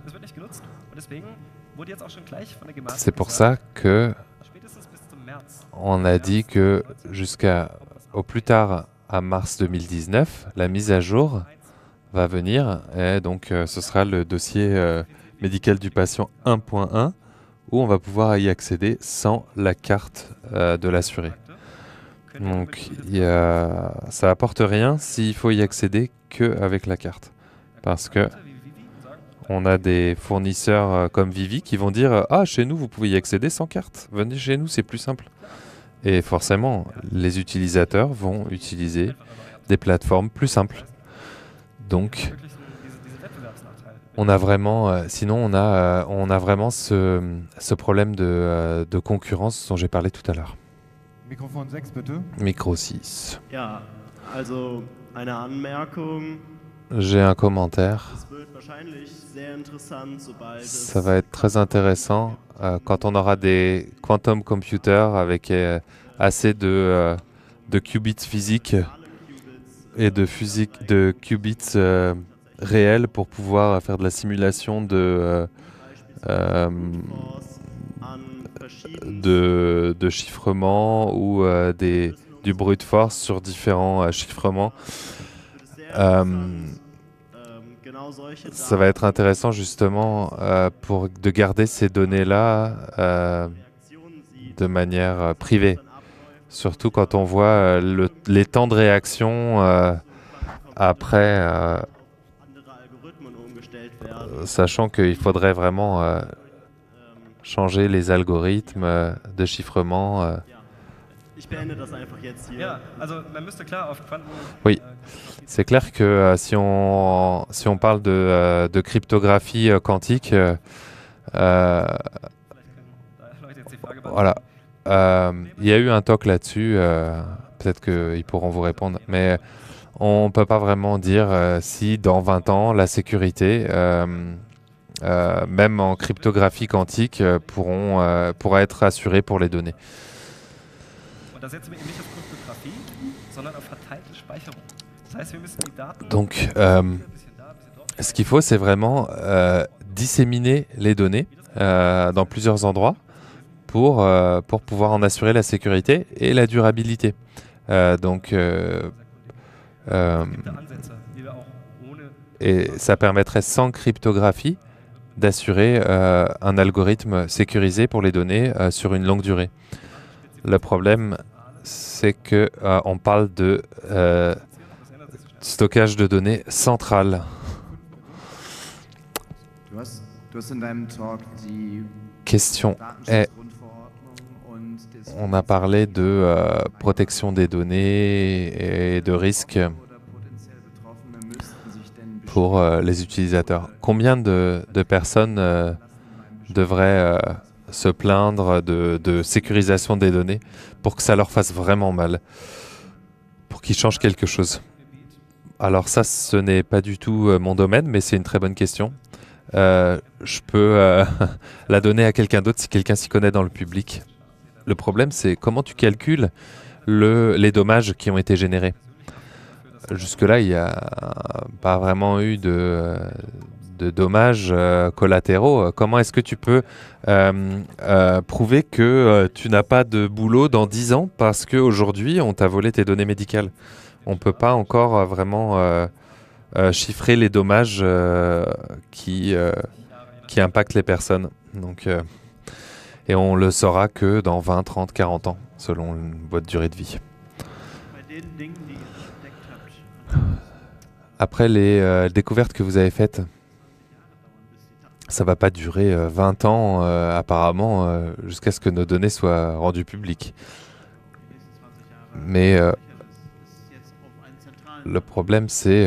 C'est pour ça que on a dit que jusqu'à au plus tard à mars 2019, la mise à jour va venir et donc euh, ce sera le dossier euh, médical du patient 1.1 où on va pouvoir y accéder sans la carte euh, de l'assuré. Donc ça apporte rien s'il faut y accéder qu'avec la carte parce que on a des fournisseurs euh, comme Vivi qui vont dire euh, Ah, chez nous, vous pouvez y accéder sans carte. Venez chez nous, c'est plus simple. Et forcément, les utilisateurs vont utiliser des plateformes plus simples. Donc, on a vraiment, euh, sinon, on a, on a vraiment ce, ce problème de, concurrence dont j'ai parlé tout à l'heure. Micro 6. J'ai un commentaire. Ça va être très intéressant euh, quand on aura des quantum computers avec euh, assez de, euh, de qubits physiques et de, physique, de qubits réels pour pouvoir faire de la simulation de, de, chiffrement ou des, du brute force sur différents chiffrements. Euh, ça va être intéressant justement euh, pour de garder ces données-là euh, de manière privée, surtout quand on voit les temps de réaction après, sachant qu'il faudrait vraiment changer les algorithmes de chiffrement. Oui. C'est clair que euh, si, on, si on parle de, euh, de cryptographie euh, quantique, voilà, il y a eu un talk là-dessus, peut-être qu'ils pourront vous répondre, mais on ne peut pas vraiment dire si dans 20 ans, la sécurité, même en cryptographie quantique, pourront, pourra être assurée pour les données. Donc, ce qu'il faut, c'est vraiment euh, disséminer les données euh, dans plusieurs endroits pour, euh, pour pouvoir en assurer la sécurité et la durabilité. donc, et ça permettrait sans cryptographie d'assurer un algorithme sécurisé pour les données sur une longue durée. Le problème, c'est que euh, on parle de euh, stockage de données central. Question est, on a parlé de euh, protection des données et de risques pour les utilisateurs. Combien de personnes devraient se plaindre de, sécurisation des données pour que ça leur fasse vraiment mal, pour qu'ils changent quelque chose. Alors ça, ce n'est pas du tout euh, mon domaine, mais c'est une très bonne question. Euh, je peux euh, la donner à quelqu'un d'autre si quelqu'un s'y connaît dans le public. Le problème, c'est comment tu calcules les dommages qui ont été générés. Jusque-là, il n'y a pas vraiment eu de, de dommages euh, collatéraux. Euh, comment est-ce que tu peux euh, prouver que tu n'as pas de boulot dans 10 ans parce qu'aujourd'hui, on t'a volé tes données médicales On ne peut pas encore vraiment chiffrer les dommages qui, impactent les personnes. Donc, et on le saura que dans 20, 30, 40 ans, selon votre durée de vie. Après les découvertes que vous avez faites, ça va pas durer 20 euh, ans euh, apparemment euh, jusqu'à ce que nos données soient rendues publiques. Mais le problème c'est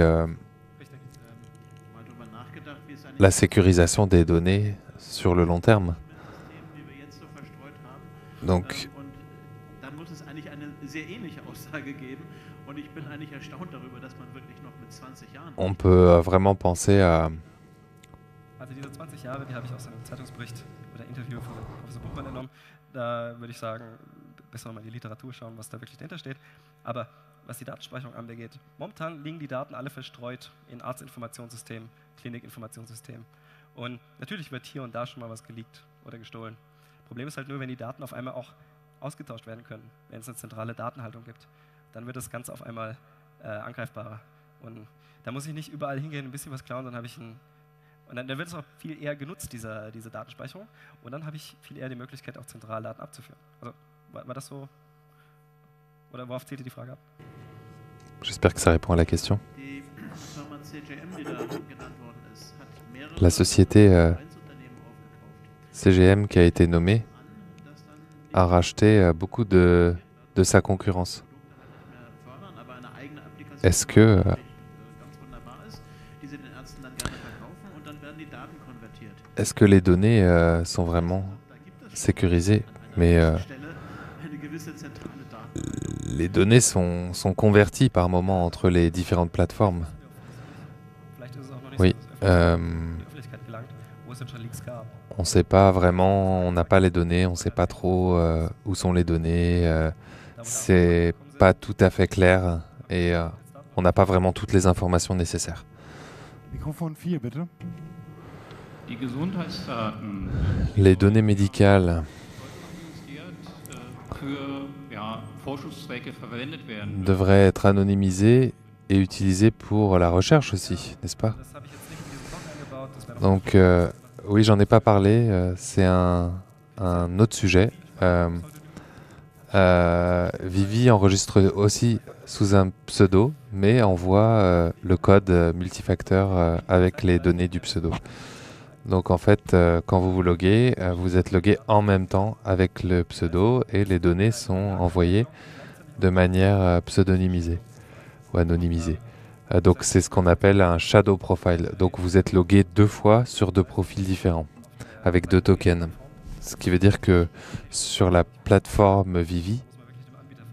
la sécurisation des données sur le long terme. Donc ähm, on peut vraiment penser à Jahre, die habe ich aus einem Zeitungsbericht oder Interview von Professor Buchmann entnommen. Da würde ich sagen, besser mal in die Literatur schauen, was da wirklich dahinter steht. Aber was die Datenspeicherung angeht, momentan liegen die Daten alle verstreut in Arztinformationssystemen, Klinikinformationssystemen. Und natürlich wird hier und da schon mal was geleakt oder gestohlen. Problem ist halt nur, wenn die Daten auf einmal auch ausgetauscht werden können, wenn es eine zentrale Datenhaltung gibt, dann wird das Ganze auf einmal äh, angreifbarer. Und da muss ich nicht überall hingehen, ein bisschen was klauen, dann habe ich ein Und dann, dann wird es auch viel eher genutzt, diese, diese Datenspeicherung. Und dann habe ich viel eher die Möglichkeit, auch zentral Daten abzuführen. Also war, war das so? Oder worauf zählt die Frage ab? J'espère que ça répond à la question. La société euh, CGM qui a été nommée a racheté euh, beaucoup de, de sa concurrence. Est-ce que euh, est-ce que les données euh, sont vraiment sécurisées Mais euh, les données sont, sont converties par moment entre les différentes plateformes. Oui. Euh, on ne sait pas vraiment, on n'a pas les données, on ne sait pas trop où sont les données. C'est pas tout à fait clair et on n'a pas vraiment toutes les informations nécessaires. 4, les données médicales devraient être anonymisées et utilisées pour la recherche aussi, n'est-ce pas Donc euh, oui, j'en ai pas parlé, euh, c'est un, autre sujet. Euh, Vivi enregistre aussi sous un pseudo, mais envoie le code multifacteur avec les données du pseudo. Donc en fait, euh, quand vous vous loguez, euh, vous êtes logué en même temps avec le pseudo et les données sont envoyées de manière euh, pseudonymisée ou anonymisée. donc c'est ce qu'on appelle un shadow profile. Donc vous êtes logué deux fois sur deux profils différents avec deux tokens. Ce qui veut dire que sur la plateforme Vivi,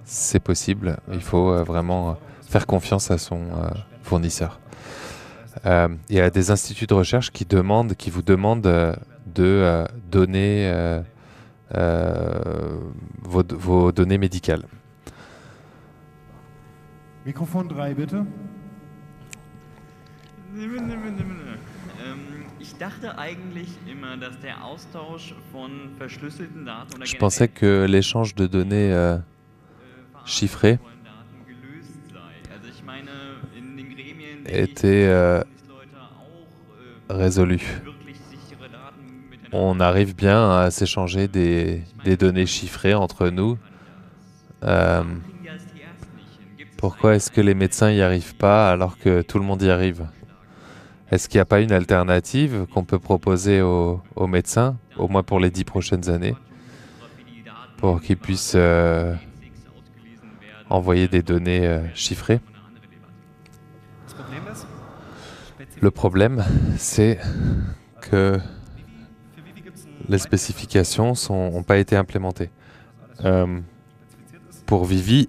c'est possible. Il faut vraiment faire confiance à son fournisseur. Euh, il y a des instituts de recherche qui demandent, qui vous demandent euh, de euh, donner vos, données médicales. Ähm, Je pensais que l'échange de données chiffrées était euh, résolu. On arrive bien à s'échanger des, données chiffrées entre nous. Euh, pourquoi est-ce que les médecins n'y arrivent pas alors que tout le monde y arrive Est-ce qu'il n'y a pas une alternative qu'on peut proposer aux, médecins, au moins pour les dix prochaines années, pour qu'ils puissent euh, envoyer des données chiffrées Le problème, c'est que les spécifications n'ont pas été implémentées. Euh, pour Vivi,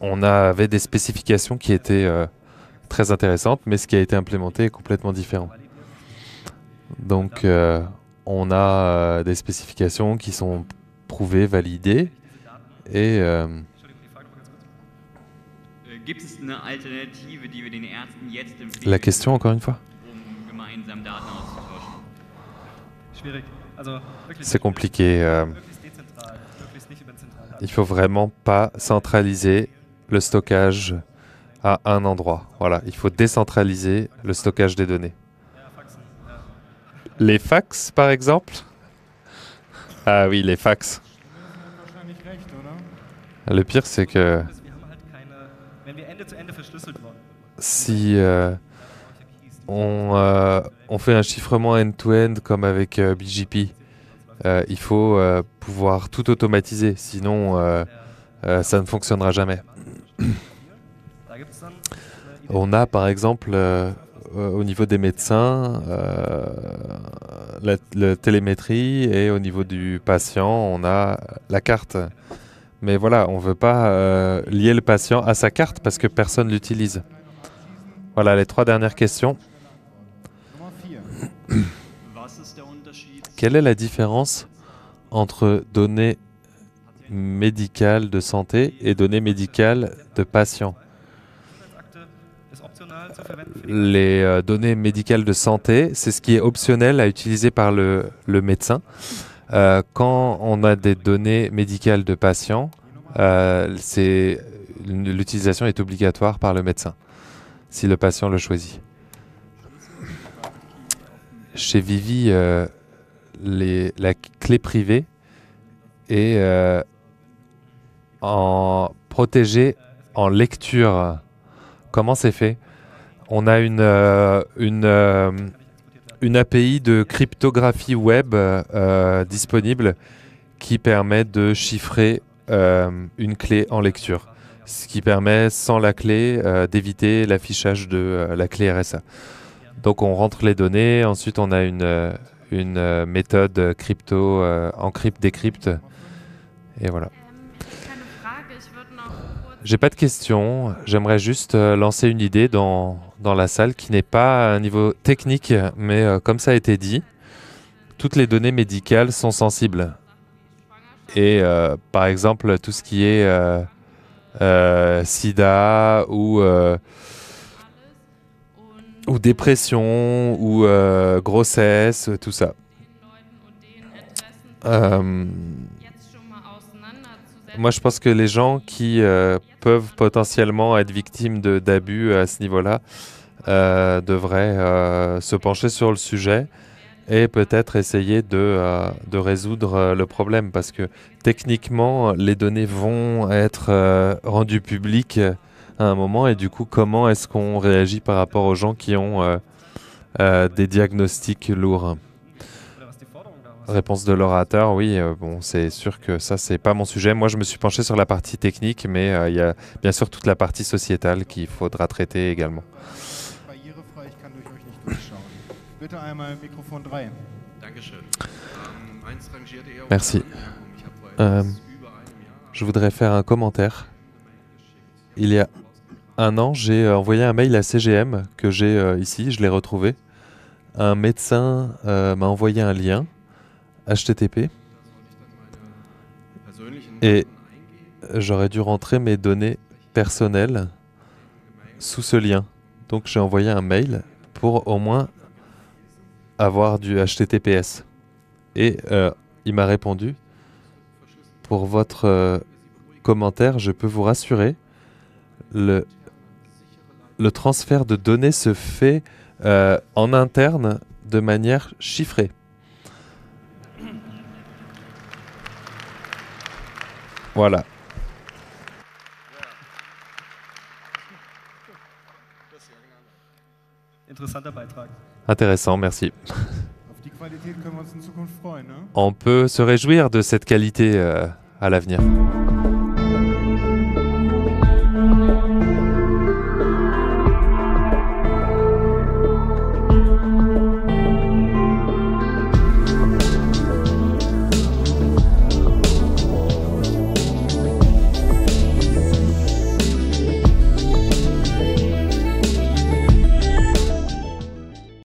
on avait des spécifications qui étaient euh, très intéressantes, mais ce qui a été implémenté est complètement différent. Donc, euh, on a des spécifications qui sont prouvées, validées, et la question encore une fois um C'est compliqué. Il euh, il faut vraiment pas centraliser le stockage à un endroit. Voilà, il faut décentraliser le stockage des données. Les fax, par exemple Ah oui, les fax. Le pire, c'est que si euh, euh, on, fait un chiffrement end-to-end comme avec euh, BGP, il faut pouvoir tout automatiser, sinon ça ne fonctionnera jamais. on a par exemple au niveau des médecins la, la, télémétrie et au niveau du patient on a la carte. Mais voilà, on ne veut pas lier le patient à sa carte parce que personne l'utilise. Voilà les trois dernières questions. Quelle est la différence entre données médicales de santé et données médicales de patients les euh, données médicales de santé, c'est ce qui est optionnel à utiliser par le, médecin. Euh, quand on a des données médicales de patients, euh, l'utilisation est obligatoire par le médecin si le patient le choisit. Chez Vivi, euh, les, la clé privée est euh, en protégée en lecture. Comment c'est fait On a une, euh, une, une, API de cryptographie web disponible qui permet de chiffrer une clé en lecture ce qui permet sans la clé euh, d'éviter l'affichage de euh, la clé RSA. Donc on rentre les données, ensuite on a une, euh, une méthode crypto encrypte-décrypte, et voilà. J'ai pas de questions, j'aimerais juste lancer une idée dans, dans la salle qui n'est pas à un niveau technique, mais comme ça a été dit, toutes les données médicales sont sensibles. Et par exemple, tout ce qui est euh, sida ou euh, ou dépression ou euh, grossesse, tout ça. moi, je pense que les gens qui peuvent potentiellement être victimes d'abus à ce niveau-là devraient se pencher sur le sujet et peut-être essayer de, euh, résoudre euh, le problème parce que techniquement les données vont être euh, rendues publiques à un moment et du coup comment est-ce qu'on réagit par rapport aux gens qui ont des diagnostics lourds Réponse de l'orateur, oui, bon, c'est sûr que ça, c'est pas mon sujet. Moi, je me suis penché sur la partie technique, mais il y a bien sûr toute la partie sociétale qu'il faudra traiter également. Bah, Ähm, Merci. Ähm, ähm, je voudrais faire un commentaire. Il y a un an, j'ai euh, envoyé un mail à CGM que j'ai euh, ici, je l'ai retrouvé. Un médecin euh, m'a envoyé un lien HTTP et j'aurais dû rentrer mes données personnelles sous ce lien. Donc j'ai envoyé un mail pour au moins avoir du HTTPS. Et euh, il m'a répondu, pour votre euh, commentaire, je peux vous rassurer, le, le transfert de données se fait euh, en interne de manière chiffrée. Voilà. Interessanter Intéressant, merci. On peut se réjouir de cette qualité euh, à l'avenir.